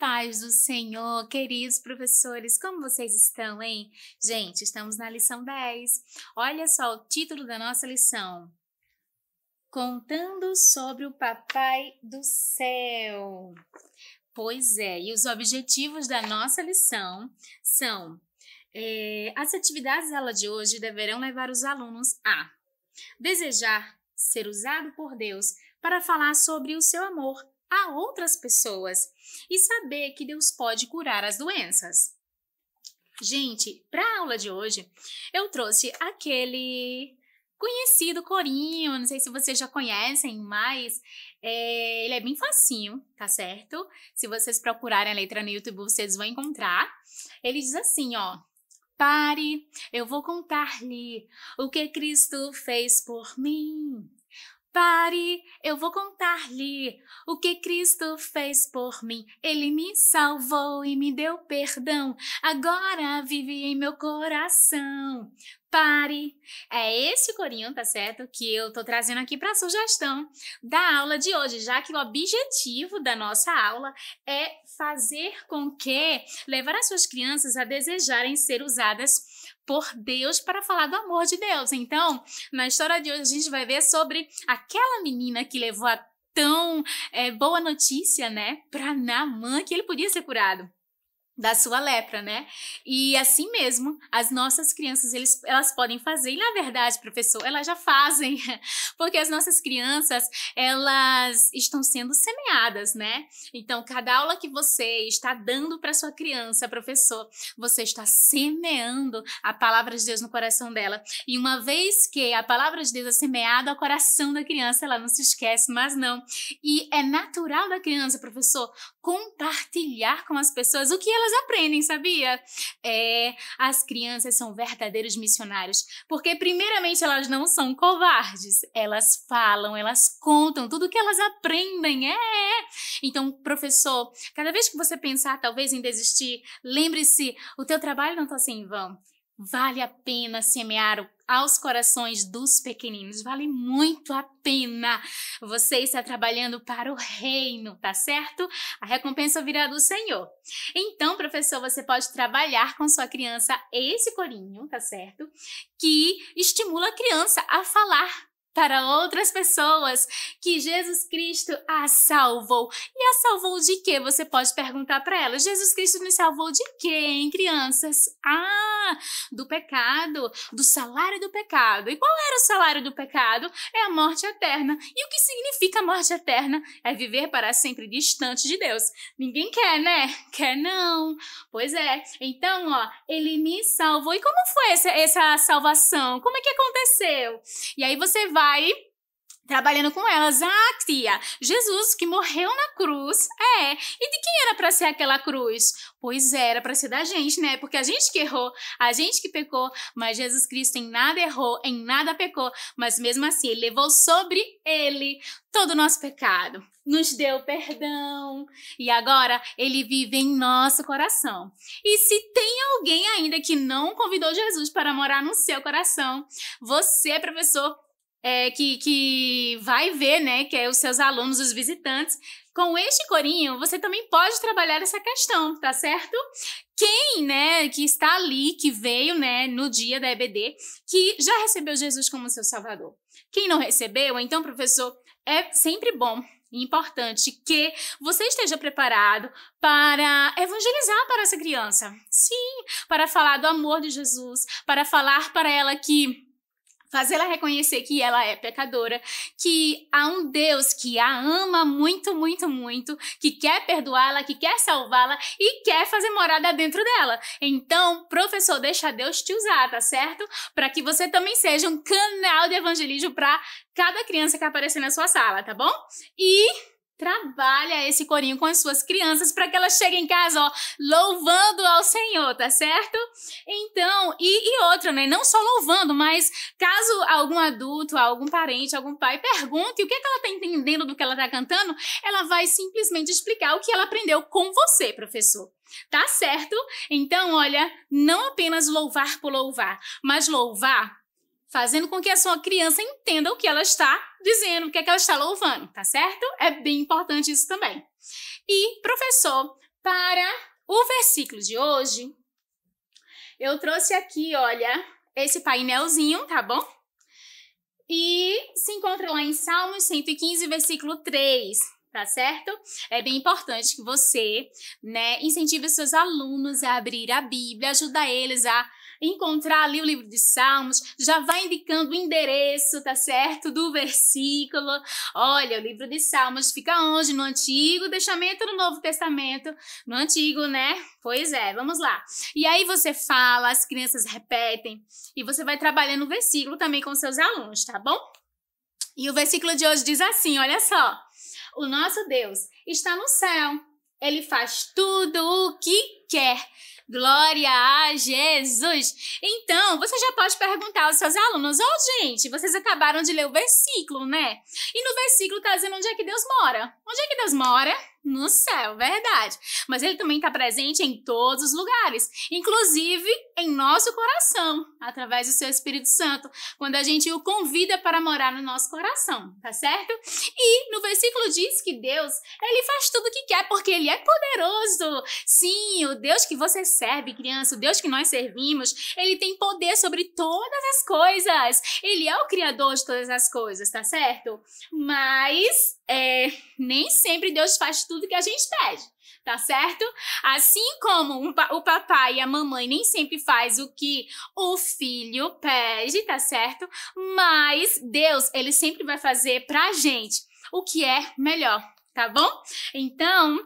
paz do Senhor, queridos professores, como vocês estão, hein? Gente, estamos na lição 10. Olha só o título da nossa lição: Contando sobre o Papai do Céu. Pois é, e os objetivos da nossa lição são: é, as atividades da aula de hoje deverão levar os alunos a desejar ser usado por Deus para falar sobre o seu amor a outras pessoas e saber que Deus pode curar as doenças. Gente, para a aula de hoje, eu trouxe aquele conhecido corinho, não sei se vocês já conhecem, mas é, ele é bem facinho, tá certo? Se vocês procurarem a letra no YouTube, vocês vão encontrar. Ele diz assim, ó. Pare, eu vou contar-lhe o que Cristo fez por mim. Pare, eu vou contar-lhe o que Cristo fez por mim. Ele me salvou e me deu perdão. Agora vive em meu coração. Pare. É esse corinho, tá certo? Que eu tô trazendo aqui para sugestão da aula de hoje, já que o objetivo da nossa aula é fazer com que levar as suas crianças a desejarem ser usadas por Deus para falar do amor de Deus. Então, na história de hoje, a gente vai ver sobre aquela menina que levou a tão é, boa notícia, né, para Naamã que ele podia ser curado da sua lepra, né? E assim mesmo, as nossas crianças, eles, elas podem fazer, e na verdade, professor, elas já fazem, porque as nossas crianças, elas estão sendo semeadas, né? Então, cada aula que você está dando para sua criança, professor, você está semeando a palavra de Deus no coração dela. E uma vez que a palavra de Deus é semeada ao coração da criança, ela não se esquece, mas não. E é natural da criança, professor, compartilhar com as pessoas o que elas elas aprendem, sabia? É, as crianças são verdadeiros missionários, porque primeiramente elas não são covardes, elas falam, elas contam tudo que elas aprendem, é. Então, professor, cada vez que você pensar talvez em desistir, lembre-se, o teu trabalho não está assim em vão. Vale a pena semear aos corações dos pequeninos, vale muito a pena. Você está trabalhando para o reino, tá certo? A recompensa virá do Senhor. Então, professor, você pode trabalhar com sua criança esse corinho, tá certo? Que estimula a criança a falar para outras pessoas que Jesus Cristo a salvou. E a salvou de quê? Você pode perguntar para ela. Jesus Cristo nos salvou de quê, hein, crianças? Ah, do pecado, do salário do pecado. E qual era o salário do pecado? É a morte eterna. E o que significa morte eterna? É viver para sempre distante de Deus. Ninguém quer, né? Quer não. Pois é. Então, ó, ele me salvou. E como foi essa, essa salvação? Como é que aconteceu? E aí você vai vai trabalhando com elas. Ah, tia, Jesus que morreu na cruz. É. E de quem era para ser aquela cruz? Pois era para ser da gente, né? Porque a gente que errou, a gente que pecou, mas Jesus Cristo em nada errou, em nada pecou, mas mesmo assim ele levou sobre ele todo o nosso pecado, nos deu perdão e agora ele vive em nosso coração. E se tem alguém ainda que não convidou Jesus para morar no seu coração, você, professor, é, que, que vai ver, né, que é os seus alunos, os visitantes. Com este corinho, você também pode trabalhar essa questão, tá certo? Quem, né, que está ali, que veio, né, no dia da EBD, que já recebeu Jesus como seu salvador. Quem não recebeu, então, professor, é sempre bom importante que você esteja preparado para evangelizar para essa criança. Sim, para falar do amor de Jesus, para falar para ela que fazê-la reconhecer que ela é pecadora, que há um Deus que a ama muito, muito, muito, que quer perdoá-la, que quer salvá-la e quer fazer morada dentro dela. Então, professor, deixa Deus te usar, tá certo? Para que você também seja um canal de evangelismo para cada criança que aparecer na sua sala, tá bom? E trabalha esse corinho com as suas crianças para que elas cheguem em casa, ó, louvando ao Senhor, tá certo? Então, e, e outra, né? Não só louvando, mas caso algum adulto, algum parente, algum pai pergunte o que, é que ela tá entendendo do que ela tá cantando, ela vai simplesmente explicar o que ela aprendeu com você, professor. Tá certo? Então, olha, não apenas louvar por louvar, mas louvar fazendo com que a sua criança entenda o que ela está dizendo, o que, é que ela está louvando, tá certo? É bem importante isso também. E, professor, para o versículo de hoje, eu trouxe aqui, olha, esse painelzinho, tá bom? E se encontra lá em Salmos 115, versículo 3, tá certo? É bem importante que você, né, incentive os seus alunos a abrir a Bíblia, ajuda eles a encontrar ali o livro de Salmos, já vai indicando o endereço, tá certo? Do versículo. Olha, o livro de Salmos fica onde? No Antigo Testamento no Novo Testamento? No Antigo, né? Pois é, vamos lá. E aí você fala, as crianças repetem, e você vai trabalhando o versículo também com seus alunos, tá bom? E o versículo de hoje diz assim: olha só. O nosso Deus está no céu, ele faz tudo o que quer. Glória a Jesus! Então, você já pode perguntar aos seus alunos, ô oh, gente, vocês acabaram de ler o versículo, né? E no versículo está dizendo onde é que Deus mora. Onde é que Deus mora? no céu, verdade. Mas ele também está presente em todos os lugares, inclusive em nosso coração, através do seu Espírito Santo, quando a gente o convida para morar no nosso coração, tá certo? E no versículo diz que Deus, ele faz tudo o que quer porque ele é poderoso. Sim, o Deus que você serve, criança, o Deus que nós servimos, ele tem poder sobre todas as coisas. Ele é o criador de todas as coisas, tá certo? Mas é, nem sempre Deus faz tudo que a gente pede, tá certo? Assim como um, o papai e a mamãe nem sempre faz o que o filho pede, tá certo? Mas Deus, ele sempre vai fazer pra gente o que é melhor, tá bom? Então,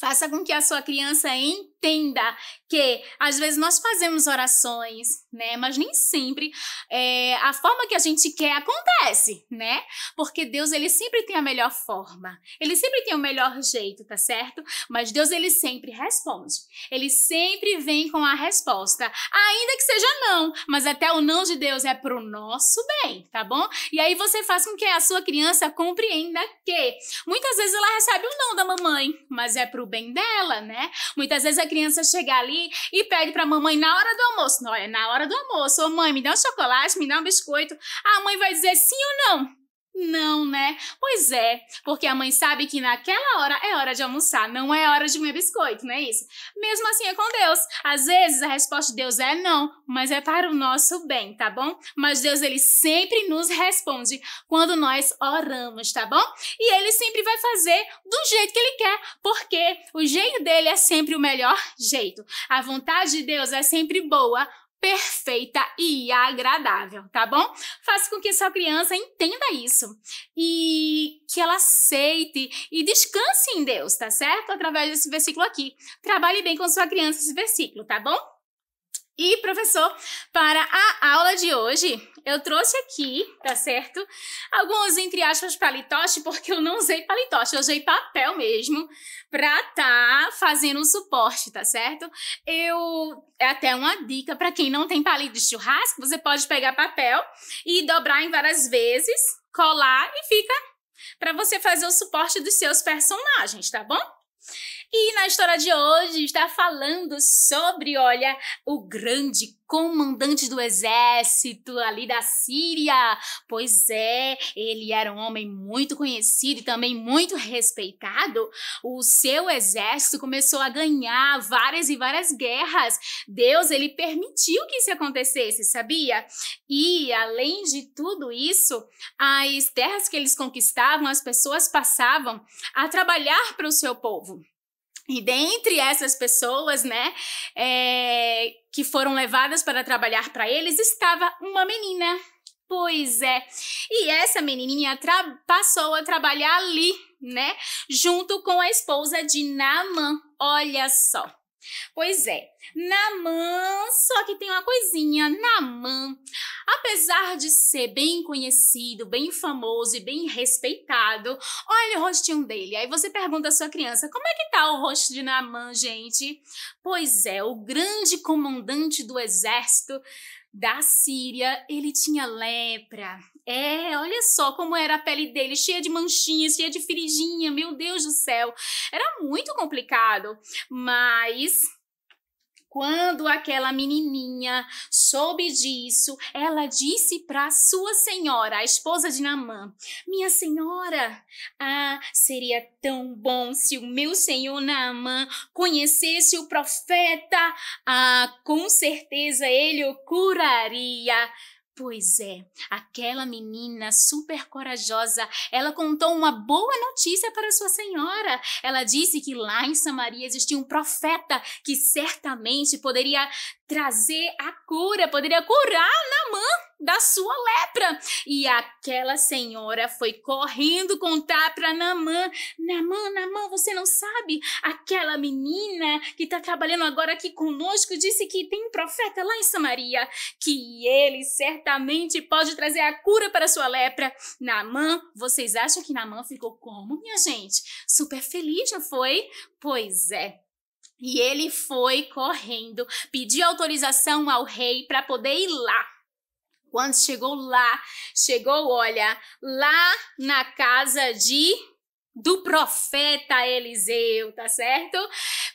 faça com que a sua criança entenda entenda que às vezes nós fazemos orações, né? Mas nem sempre é, a forma que a gente quer acontece, né? Porque Deus ele sempre tem a melhor forma, ele sempre tem o melhor jeito, tá certo? Mas Deus ele sempre responde, ele sempre vem com a resposta, ainda que seja não, mas até o não de Deus é pro nosso bem, tá bom? E aí você faz com que a sua criança compreenda que muitas vezes ela recebe o um não da mamãe, mas é pro bem dela, né? Muitas vezes a criança chega ali e pede pra mamãe na hora do almoço. é na hora do almoço, ô mãe, me dá um chocolate, me dá um biscoito. A mãe vai dizer sim ou não. Não, né? Pois é, porque a mãe sabe que naquela hora é hora de almoçar, não é hora de comer biscoito, não é isso? Mesmo assim é com Deus. Às vezes a resposta de Deus é não, mas é para o nosso bem, tá bom? Mas Deus, ele sempre nos responde quando nós oramos, tá bom? E ele sempre vai fazer do jeito que ele quer, porque o jeito dele é sempre o melhor jeito. A vontade de Deus é sempre boa, perfeita e agradável, tá bom? Faça com que sua criança entenda isso e que ela aceite e descanse em Deus, tá certo? Através desse versículo aqui. Trabalhe bem com sua criança esse versículo, tá bom? E professor, para a aula de hoje, eu trouxe aqui, tá certo? Alguns, entre aspas, palitoche, porque eu não usei palitoche, eu usei papel mesmo pra tá fazendo um suporte, tá certo? Eu. É até uma dica para quem não tem palito de churrasco, você pode pegar papel e dobrar em várias vezes, colar e fica para você fazer o suporte dos seus personagens, tá bom? E na história de hoje está falando sobre, olha, o grande comandante do exército ali da Síria. Pois é, ele era um homem muito conhecido e também muito respeitado. O seu exército começou a ganhar várias e várias guerras. Deus, ele permitiu que isso acontecesse, sabia? E além de tudo isso, as terras que eles conquistavam, as pessoas passavam a trabalhar para o seu povo. E dentre essas pessoas, né, é, que foram levadas para trabalhar para eles, estava uma menina. Pois é. E essa menininha passou a trabalhar ali, né, junto com a esposa de Naaman. Olha só. Pois é, Namã, só que tem uma coisinha, Namã, apesar de ser bem conhecido, bem famoso e bem respeitado, olha o rostinho dele. Aí você pergunta à sua criança, como é que tá o rosto de Namã, gente? Pois é, o grande comandante do exército da Síria, ele tinha lepra. É, olha só como era a pele dele, cheia de manchinhas, cheia de feridinha, meu Deus do céu. Era muito complicado, mas quando aquela menininha soube disso, ela disse para sua senhora, a esposa de Namã: Minha senhora, ah, seria tão bom se o meu senhor Namã conhecesse o profeta. Ah, com certeza ele o curaria. Pois é, aquela menina super corajosa, ela contou uma boa notícia para sua senhora. Ela disse que lá em Samaria existia um profeta que certamente poderia trazer a cura, poderia curar Naamã da sua lepra. E aquela senhora foi correndo contar para Namã: Namã, Namã, você não sabe? Aquela menina que está trabalhando agora aqui conosco disse que tem um profeta lá em Samaria, que ele certamente pode trazer a cura para a sua lepra. Namã, vocês acham que Namã ficou como, minha gente? Super feliz, não foi? Pois é. E ele foi correndo, pediu autorização ao rei para poder ir lá quando chegou lá, chegou, olha, lá na casa de do profeta Eliseu, tá certo?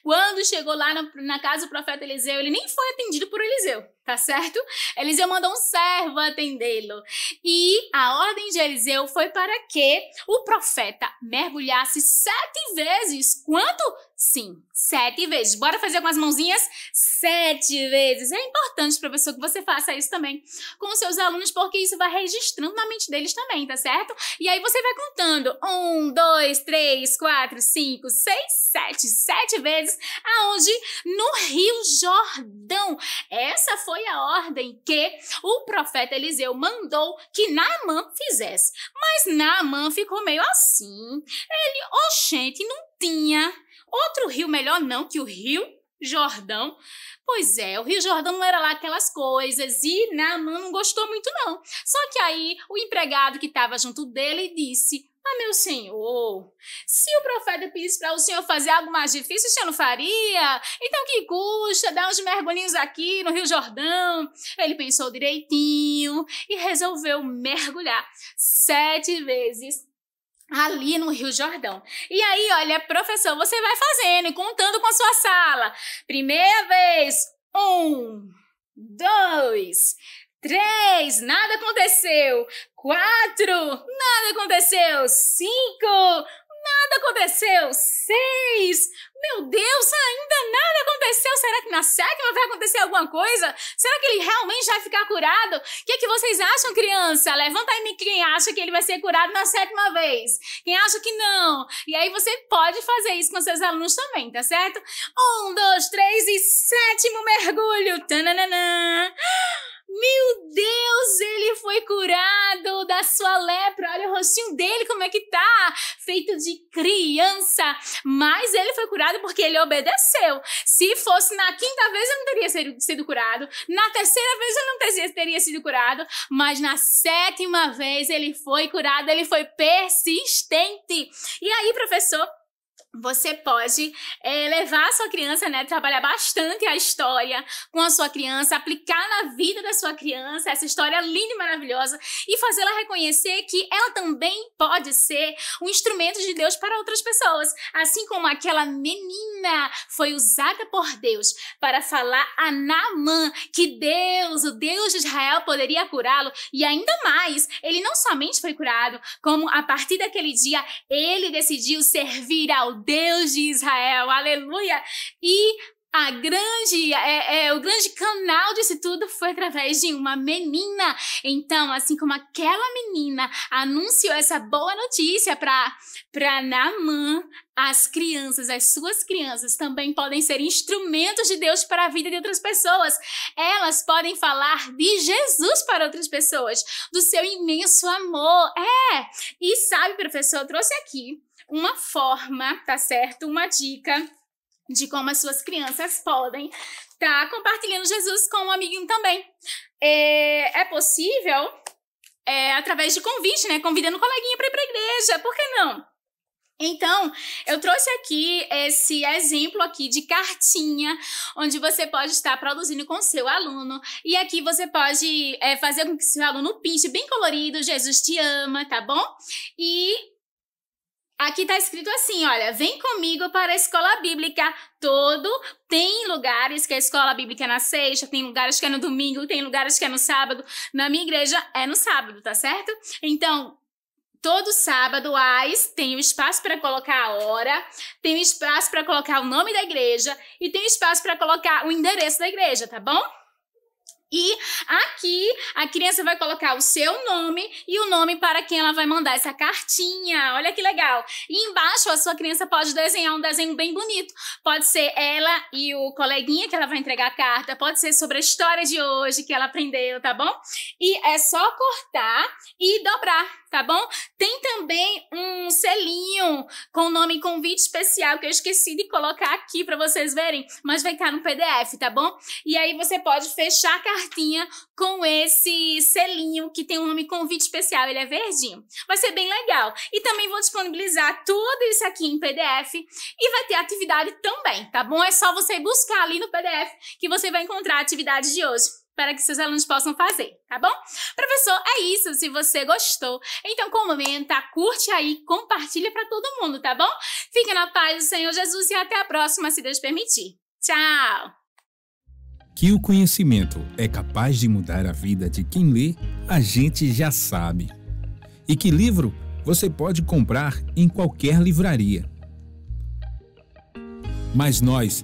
Quando chegou lá na, na casa do profeta Eliseu, ele nem foi atendido por Eliseu tá certo? Eliseu mandou um servo atendê-lo. E a ordem de Eliseu foi para que o profeta mergulhasse sete vezes. Quanto? Sim, sete vezes. Bora fazer com as mãozinhas? Sete vezes. É importante, professor, que você faça isso também com seus alunos, porque isso vai registrando na mente deles também, tá certo? E aí você vai contando. Um, dois, três, quatro, cinco, seis, sete. Sete vezes. Aonde? No Rio Jordão. Essa foi foi a ordem que o profeta Eliseu mandou que Naamã fizesse. Mas Naamã ficou meio assim. Ele, oxente, não tinha outro rio melhor não que o rio Jordão. Pois é, o Rio Jordão não era lá aquelas coisas e Naaman não gostou muito não. Só que aí o empregado que estava junto dele disse: ah, meu senhor, se o profeta pedisse para o senhor fazer algo mais difícil, o senhor não faria? Então que custa dar uns mergulhinhos aqui no Rio Jordão? Ele pensou direitinho e resolveu mergulhar sete vezes ali no Rio Jordão. E aí, olha, professor, você vai fazendo e contando com a sua sala. Primeira vez, um, dois, Três, nada aconteceu. Quatro, nada aconteceu. Cinco, nada aconteceu. Seis, meu Deus, ainda nada aconteceu. Será que na sétima vai acontecer alguma coisa? Será que ele realmente vai ficar curado? O que, é que vocês acham, criança? Levanta aí quem acha que ele vai ser curado na sétima vez. Quem acha que não? E aí você pode fazer isso com seus alunos também, tá certo? Um, dois, três e sétimo mergulho. Tananana. Meu Deus, ele foi curado da sua lepra. Olha o rostinho dele, como é que tá? Feito de criança. Mas ele foi curado porque ele obedeceu. Se fosse na quinta vez, ele não teria sido, curado. Na terceira vez, ele não teria, teria sido curado. Mas na sétima vez, ele foi curado. Ele foi persistente. E aí, professor, você pode é, levar a sua criança, né, trabalhar bastante a história com a sua criança, aplicar na vida da sua criança essa história linda e maravilhosa e fazê-la reconhecer que ela também pode ser um instrumento de Deus para outras pessoas, assim como aquela menina foi usada por Deus para falar a Naamã que Deus, o Deus de Israel, poderia curá-lo e ainda mais, ele não somente foi curado, como a partir daquele dia ele decidiu servir ao Deus de Israel, aleluia! E a grande, é, é, o grande canal disso tudo foi através de uma menina. Então, assim como aquela menina anunciou essa boa notícia para para Namã, as crianças, as suas crianças também podem ser instrumentos de Deus para a vida de outras pessoas. Elas podem falar de Jesus para outras pessoas, do seu imenso amor. É. E sabe, professor, eu trouxe aqui uma forma, tá certo? Uma dica de como as suas crianças podem estar tá compartilhando Jesus com um amiguinho também. É, é possível é, através de convite, né? Convidando o coleguinha para ir para a igreja, por que não? Então, eu trouxe aqui esse exemplo aqui de cartinha, onde você pode estar produzindo com seu aluno. E aqui você pode é, fazer com que seu aluno pinte bem colorido, Jesus te ama, tá bom? E Aqui está escrito assim, olha, vem comigo para a escola bíblica todo. Tem lugares que a escola bíblica é na sexta, tem lugares que é no domingo, tem lugares que é no sábado. Na minha igreja é no sábado, tá certo? Então, todo sábado AIS tem o um espaço para colocar a hora, tem o um espaço para colocar o nome da igreja e tem um espaço para colocar o endereço da igreja, tá bom? E aqui a criança vai colocar o seu nome e o nome para quem ela vai mandar essa cartinha. Olha que legal. E embaixo a sua criança pode desenhar um desenho bem bonito. Pode ser ela e o coleguinha que ela vai entregar a carta, pode ser sobre a história de hoje que ela aprendeu, tá bom? E é só cortar e dobrar tá bom? Tem também um selinho com o nome convite especial que eu esqueci de colocar aqui para vocês verem, mas vai estar tá no PDF, tá bom? E aí você pode fechar a cartinha com esse selinho que tem o um nome convite especial, ele é verdinho. Vai ser bem legal. E também vou disponibilizar tudo isso aqui em PDF e vai ter atividade também, tá bom? É só você buscar ali no PDF que você vai encontrar a atividade de hoje para que seus alunos possam fazer, tá bom? Professor, é isso. Se você gostou, então comenta, curte aí, compartilha para todo mundo, tá bom? Fique na paz do Senhor Jesus e até a próxima, se Deus permitir. Tchau! Que o conhecimento é capaz de mudar a vida de quem lê, a gente já sabe. E que livro você pode comprar em qualquer livraria. Mas nós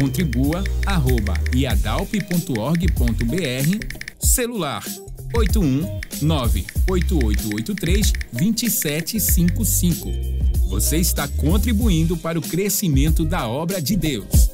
contribua arroba iadalp.org.br celular 81 8883 2755. Você está contribuindo para o crescimento da obra de Deus.